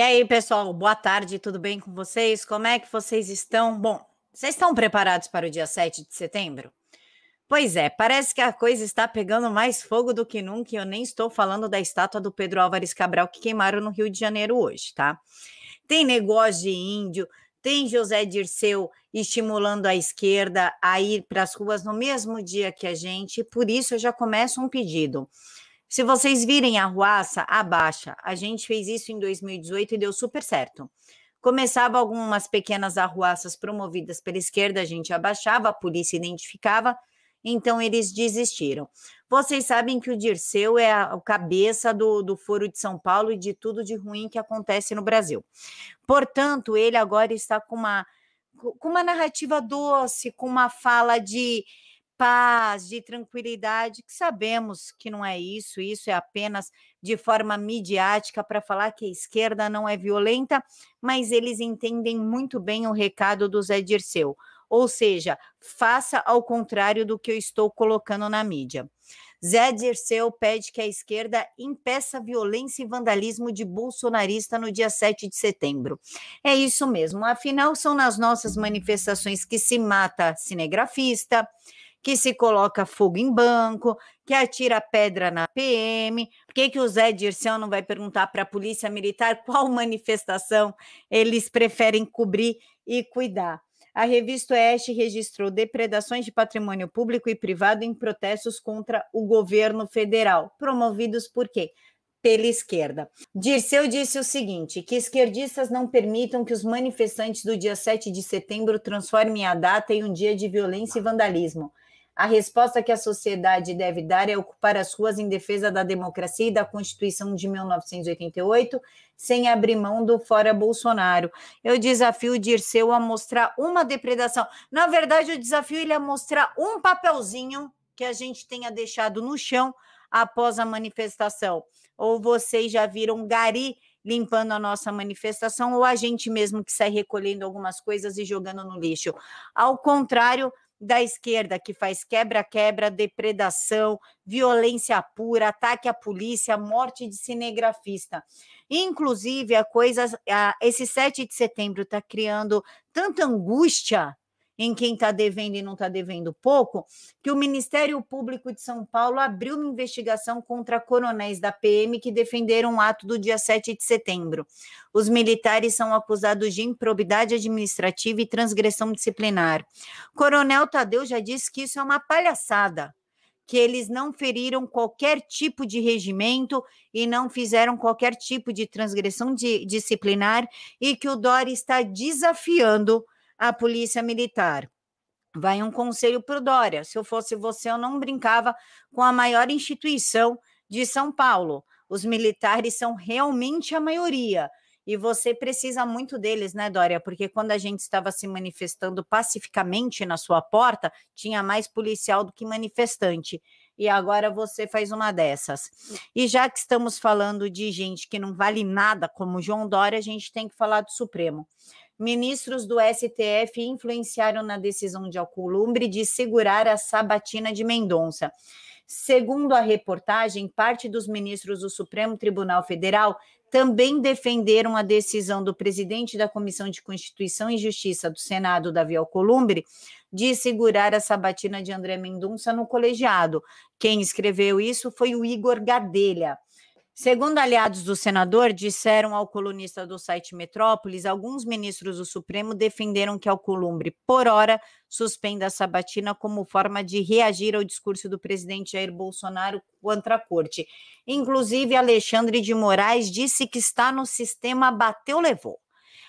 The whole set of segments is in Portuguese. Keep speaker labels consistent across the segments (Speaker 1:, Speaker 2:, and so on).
Speaker 1: E aí, pessoal, boa tarde, tudo bem com vocês? Como é que vocês estão? Bom, vocês estão preparados para o dia 7 de setembro? Pois é, parece que a coisa está pegando mais fogo do que nunca e eu nem estou falando da estátua do Pedro Álvares Cabral que queimaram no Rio de Janeiro hoje, tá? Tem negócio de índio, tem José Dirceu estimulando a esquerda a ir para as ruas no mesmo dia que a gente, por isso eu já começo um pedido. Se vocês virem a ruaça, abaixa. A gente fez isso em 2018 e deu super certo. Começava algumas pequenas arruaças promovidas pela esquerda, a gente abaixava, a polícia identificava, então eles desistiram. Vocês sabem que o Dirceu é a, cabeça do, do Foro de São Paulo e de tudo de ruim que acontece no Brasil. Portanto, ele agora está com uma, com uma narrativa doce, com uma fala de paz, de tranquilidade, que sabemos que não é isso, isso é apenas de forma midiática para falar que a esquerda não é violenta, mas eles entendem muito bem o recado do Zé Dirceu. Ou seja, faça ao contrário do que eu estou colocando na mídia. Zé Dirceu pede que a esquerda impeça violência e vandalismo de bolsonarista no dia 7 de setembro. É isso mesmo, afinal, são nas nossas manifestações que se mata cinegrafista, que se coloca fogo em banco, que atira pedra na PM. Por que, que o Zé Dirceu não vai perguntar para a Polícia Militar qual manifestação eles preferem cobrir e cuidar? A revista Oeste registrou depredações de patrimônio público e privado em protestos contra o governo federal, promovidos por quê? pela esquerda. Dirceu disse o seguinte: que esquerdistas não permitam que os manifestantes do dia 7 de setembro transformem a data em um dia de violência e vandalismo. A resposta que a sociedade deve dar é ocupar as ruas em defesa da democracia e da Constituição de 1988, sem abrir mão do fora Bolsonaro. Eu desafio o Dirceu a mostrar uma depredação. Na verdade, eu desafio é ele a mostrar um papelzinho que a gente tenha deixado no chão após a manifestação. Ou vocês já viram Gari limpando a nossa manifestação, ou a gente mesmo que sai recolhendo algumas coisas e jogando no lixo. Ao contrário da esquerda que faz quebra-quebra, depredação, violência pura, ataque à polícia, morte de cinegrafista. Inclusive, a coisa, a, esse 7 de setembro está criando tanta angústia em quem está devendo e não está devendo pouco, que o Ministério Público de São Paulo abriu uma investigação contra coronéis da PM que defenderam o ato do dia 7 de setembro. Os militares são acusados de improbidade administrativa e transgressão disciplinar. Coronel Tadeu já disse que isso é uma palhaçada que eles não feriram qualquer tipo de regimento e não fizeram qualquer tipo de transgressão de, disciplinar e que o Dória está desafiando a polícia militar. Vai um conselho para o Dória. Se eu fosse você, eu não brincava com a maior instituição de São Paulo. Os militares são realmente a maioria. E você precisa muito deles, né, Dória? Porque quando a gente estava se manifestando pacificamente na sua porta, tinha mais policial do que manifestante. E agora você faz uma dessas. E já que estamos falando de gente que não vale nada, como João Dória, a gente tem que falar do Supremo ministros do STF influenciaram na decisão de Alcolumbre de segurar a sabatina de Mendonça. Segundo a reportagem, parte dos ministros do Supremo Tribunal Federal também defenderam a decisão do presidente da Comissão de Constituição e Justiça do Senado, Davi Alcolumbre, de segurar a sabatina de André Mendonça no colegiado. Quem escreveu isso foi o Igor Gadelha. Segundo aliados do senador, disseram ao colunista do site Metrópolis, alguns ministros do Supremo defenderam que Alcolumbre, por hora, suspenda a sabatina como forma de reagir ao discurso do presidente Jair Bolsonaro contra a corte. Inclusive, Alexandre de Moraes disse que está no sistema bateu levou.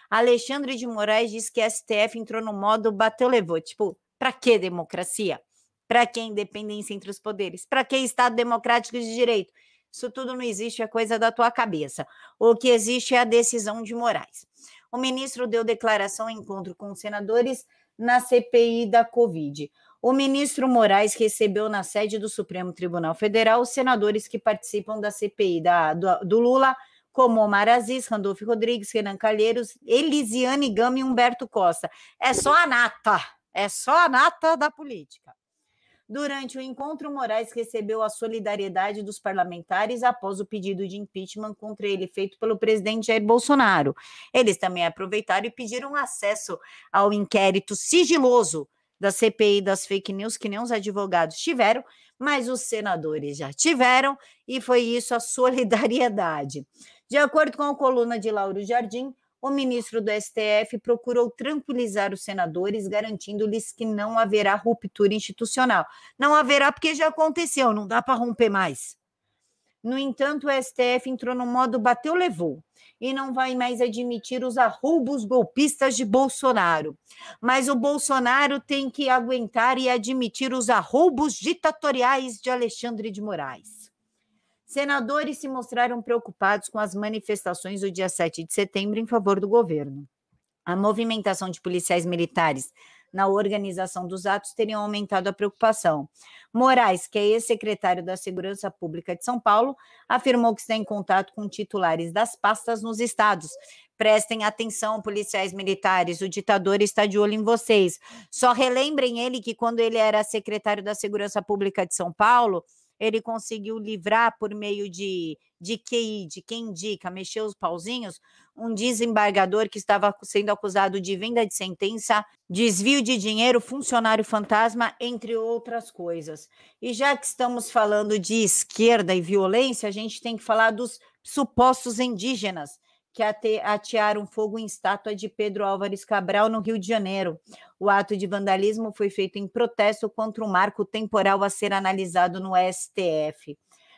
Speaker 1: Alexandre de Moraes disse que a STF entrou no modo bateu levou, tipo, para que democracia? Para que independência entre os poderes? Para que Estado democrático de direito? Isso tudo não existe, é coisa da tua cabeça. O que existe é a decisão de Moraes. O ministro deu declaração em encontro com senadores na CPI da Covid. O ministro Moraes recebeu na sede do Supremo Tribunal Federal os senadores que participam da CPI da, do, do Lula, como Omar Aziz, Randolfo Rodrigues, Renan Calheiros, Elisiane Gama e Humberto Costa. É só a nata, é só a nata da política. Durante o encontro, Moraes recebeu a solidariedade dos parlamentares após o pedido de impeachment contra ele feito pelo presidente Jair Bolsonaro. Eles também aproveitaram e pediram acesso ao inquérito sigiloso da CPI das fake news, que nem os advogados tiveram, mas os senadores já tiveram, e foi isso a solidariedade. De acordo com a coluna de Lauro Jardim, o ministro do STF procurou tranquilizar os senadores, garantindo-lhes que não haverá ruptura institucional. Não haverá porque já aconteceu, não dá para romper mais. No entanto, o STF entrou no modo bateu, levou e não vai mais admitir os arroubos golpistas de Bolsonaro. Mas o Bolsonaro tem que aguentar e admitir os arroubos ditatoriais de Alexandre de Moraes. Senadores se mostraram preocupados com as manifestações do dia 7 de setembro em favor do governo. A movimentação de policiais militares na organização dos atos teria aumentado a preocupação. Moraes, que é ex-secretário da Segurança Pública de São Paulo, afirmou que está em contato com titulares das pastas nos estados. Prestem atenção, policiais militares, o ditador está de olho em vocês. Só relembrem ele que quando ele era secretário da Segurança Pública de São Paulo, ele conseguiu livrar por meio de, de QI, de quem indica, mexeu os pauzinhos, um desembargador que estava sendo acusado de venda de sentença, desvio de dinheiro, funcionário fantasma, entre outras coisas. E já que estamos falando de esquerda e violência, a gente tem que falar dos supostos indígenas que atearam fogo em estátua de Pedro Álvares Cabral, no Rio de Janeiro. O ato de vandalismo foi feito em protesto contra o marco temporal a ser analisado no STF.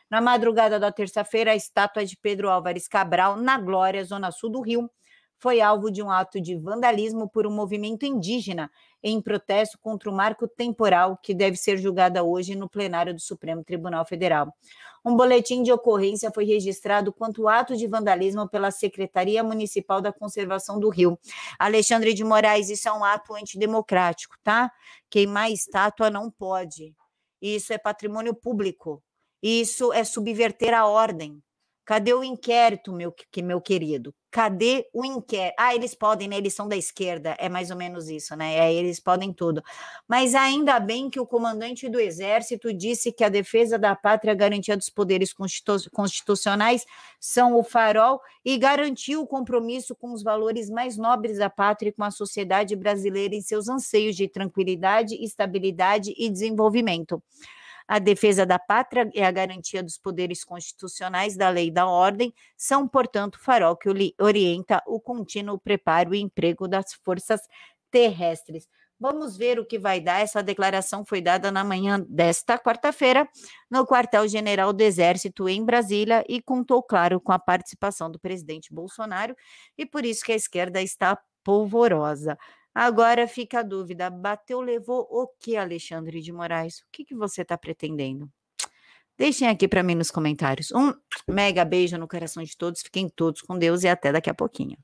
Speaker 1: Na madrugada da terça-feira, a estátua de Pedro Álvares Cabral, na Glória, Zona Sul do Rio, foi alvo de um ato de vandalismo por um movimento indígena em protesto contra o marco temporal que deve ser julgada hoje no plenário do Supremo Tribunal Federal. Um boletim de ocorrência foi registrado quanto ato de vandalismo pela Secretaria Municipal da Conservação do Rio. Alexandre de Moraes, isso é um ato antidemocrático, tá? Queimar estátua não pode. Isso é patrimônio público. Isso é subverter a ordem. Cadê o inquérito, meu, que, meu querido? Cadê o inquérito? Ah, eles podem, né? Eles são da esquerda. É mais ou menos isso, né? É, eles podem tudo. Mas ainda bem que o comandante do Exército disse que a defesa da pátria, a garantia dos poderes constitu constitucionais são o farol e garantiu o compromisso com os valores mais nobres da pátria e com a sociedade brasileira em seus anseios de tranquilidade, estabilidade e desenvolvimento a defesa da pátria e a garantia dos poderes constitucionais da lei e da ordem são, portanto, o farol que orienta o contínuo preparo e emprego das forças terrestres. Vamos ver o que vai dar. Essa declaração foi dada na manhã desta quarta-feira no quartel-general do Exército em Brasília e contou, claro, com a participação do presidente Bolsonaro, e por isso que a esquerda está polvorosa. Agora fica a dúvida: bateu, levou o que, Alexandre de Moraes? O que, que você está pretendendo? Deixem aqui para mim nos comentários. Um mega beijo no coração de todos, fiquem todos com Deus e até daqui a pouquinho.